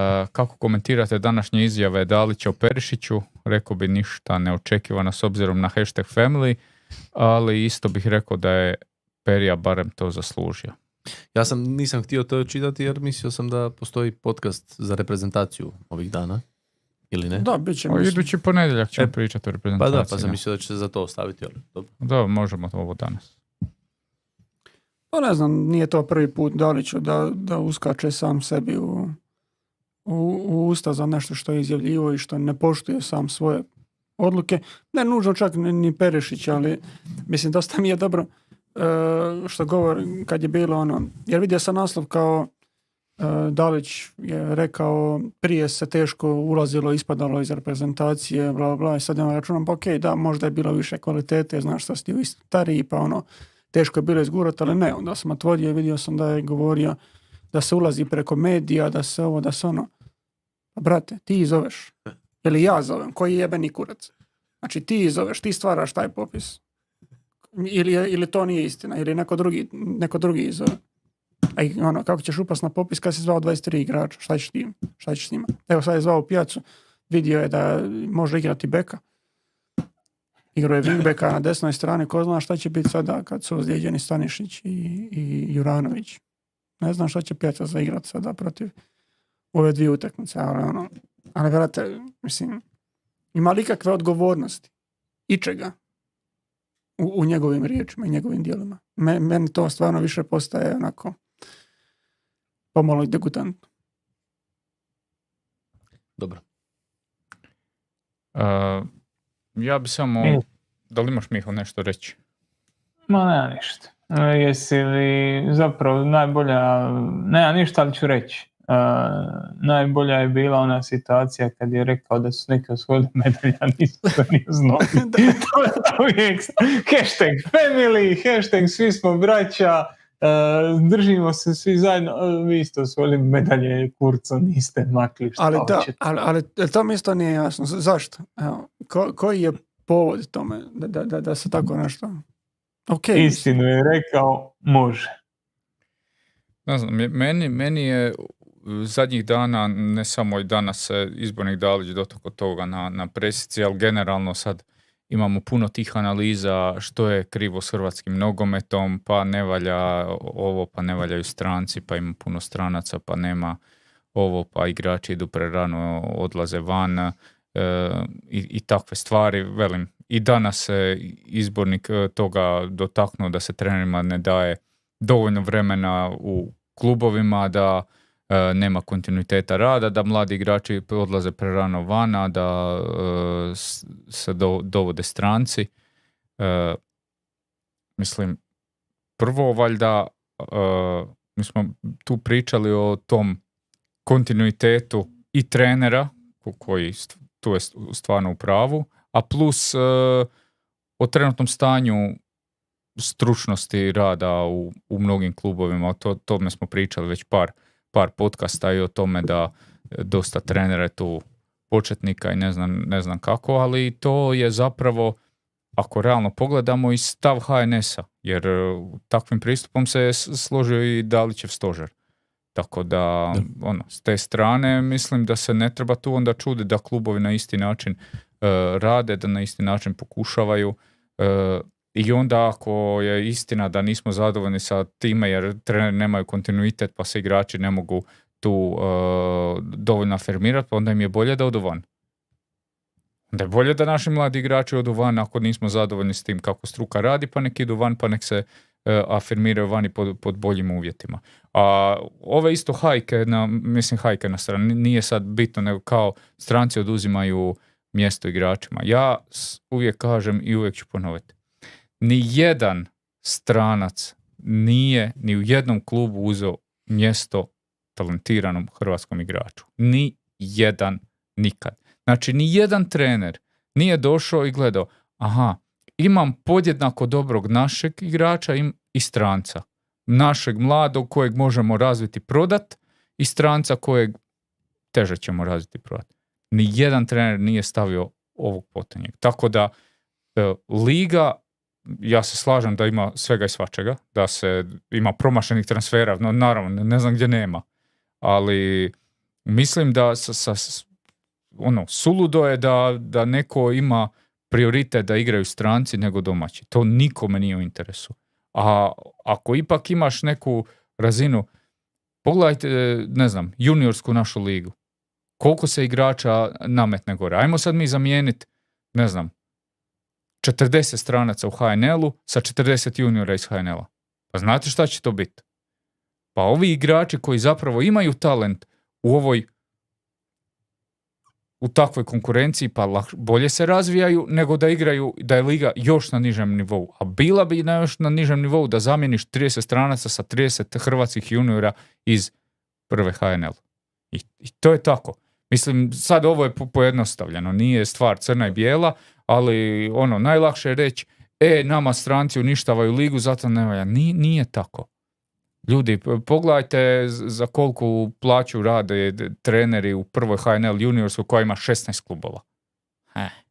Eh, kako komentirate današnje izjave Dalića o Perišiću? Rekao bi ništa neočekivano s obzirom na hashtag family, ali isto bih rekao da je Perija barem to zaslužio. Ja sam nisam htio to čitati jer mislio sam da postoji podcast za reprezentaciju ovih dana. Ili ne? Da, bit će. Pa idući ponedjeljak ćemo e, pričati o reprezentaciji. Pa da, pa sam mislio da će se za to ostaviti. Ali, dobro. Da, možemo ovo danas. Pa ne znam, nije to prvi put Daliću da, da uskače sam sebi u u, u usta za nešto što je izjavljivo i što ne poštuje sam svoje odluke. Ne nužno čak ni Perešić, ali mislim dosta mi je dobro e, što govor kad je bilo ono, jer vidio sam naslov kao e, Dalić je rekao prije se teško ulazilo, ispadalo iz reprezentacije, bla, bla, i sad ja računam, pa ok, da, možda je bilo više kvalitete, znaš što si stariji, pa ono, teško je bilo izgurati, ali ne, onda sam otvorio i vidio sam da je govorio da se ulazi preko medija, da se ovo, da se ono brate, ti izoveš. Ili e. ja zovem, koji jebeni kurac. Znači ti ih zoveš, ti stvaraš taj popis. Ili, ili to nije istina, ili neko drugi, neko drugi ih zove. i ono, kako ćeš upast na popis kad si zvao 23 igrača, šta ćeš tim, šta ćeš s njima? Evo sad je zvao pijacu, vidio je da može igrati beka. Igro je Beka na desnoj strani, ko zna šta će biti sada kad su ozlijeđeni Stanišić i, i Juranović. Ne znam šta će pijaca zaigrati sada protiv ove dvije utakmice, ali ono, ali mislim, ima li ikakve odgovornosti? Ičega? U, u njegovim riječima i njegovim dijelima. meni to stvarno više postaje onako pomalo i degutantno. Dobro. E, ja bi samo... E. Da li imaš Miho nešto reći? Ma nema ništa. E, jesi li zapravo najbolja... Nema ništa, ali ću reći najbolja je bila ona situacija kad je rekao da su neke zvoli medalja, nisu to ni znali. to hashtag family, hashtag svi smo braća, držimo se svi zajedno, uh, vi ste osvojili medalje, kurco niste makli ali, ali, ali to mi isto nije jasno, zašto? ko, koji je povod tome da, da, da, se tako nešto... Okay. Istinu je rekao, može. Ne znam, meni, meni je zadnjih dana, ne samo i danas se izbornik Dalić dotako toga na, na presici, ali generalno sad imamo puno tih analiza što je krivo s hrvatskim nogometom, pa ne valja ovo, pa ne valjaju stranci, pa ima puno stranaca, pa nema ovo, pa igrači idu prerano, odlaze van e, i, i takve stvari. Velim, i danas se izbornik e, toga dotaknuo da se trenerima ne daje dovoljno vremena u klubovima da E, nema kontinuiteta rada, da mladi igrači odlaze prerano vana, da e, se do, dovode stranci. E, mislim, prvo valjda mi smo tu pričali o tom kontinuitetu i trenera koji tu je stvarno u pravu, a plus o trenutnom stanju stručnosti rada u, u mnogim klubovima, o to, tome smo pričali već par par podcasta i o tome da e, dosta trenere tu početnika i ne znam, ne znam kako, ali to je zapravo, ako realno pogledamo, i stav HNS-a, jer e, takvim pristupom se je složio i Dalićev stožer. Tako da, ono, s te strane mislim da se ne treba tu onda čudi da klubovi na isti način e, rade, da na isti način pokušavaju. I onda ako je istina da nismo zadovoljni sa time jer treneri nemaju kontinuitet pa se igrači ne mogu tu e, dovoljno afirmirati, pa onda im je bolje da odu van. Onda je bolje da naši mladi igrači odu van ako nismo zadovoljni s tim kako struka radi, pa nek idu van, pa nek se e, afirmiraju vani pod, pod boljim uvjetima. A ove isto hajke, na, mislim hajke na strani, nije sad bitno nego kao stranci oduzimaju mjesto igračima. Ja uvijek kažem i uvijek ću ponoviti ni jedan stranac nije ni u jednom klubu uzeo mjesto talentiranom hrvatskom igraču. Ni jedan nikad. Znači, ni jedan trener nije došao i gledao, aha, imam podjednako dobrog našeg igrača i stranca. Našeg mladog kojeg možemo razviti prodat i stranca kojeg teže ćemo razviti prodat. Ni jedan trener nije stavio ovog potenjeg. Tako da, e, liga ja se slažem da ima svega i svačega, da se ima promašenih transfera, no naravno, ne znam gdje nema, ali mislim da sa, ono, suludo je da, da neko ima prioritet da igraju stranci nego domaći. To nikome nije u interesu. A ako ipak imaš neku razinu, pogledajte, ne znam, juniorsku našu ligu. Koliko se igrača nametne gore. Ajmo sad mi zamijeniti, ne znam, 40 stranaca u HNL-u sa 40 juniora iz HNL-a. Pa znate šta će to biti? Pa ovi igrači koji zapravo imaju talent u ovoj u takvoj konkurenciji pa bolje se razvijaju nego da igraju da je liga još na nižem nivou. A bila bi na još na nižem nivou da zamijeniš 30 stranaca sa 30 hrvatskih juniora iz prve HNL. I, i to je tako. Mislim, sad ovo je pojednostavljeno, nije stvar crna i bijela, ali ono, najlakše je reći, e, nama stranci uništavaju ligu, zato ne valja. Nije, tako. Ljudi, pogledajte za koliko plaću rade treneri u prvoj HNL juniorskoj koja ima 16 klubova. Eh.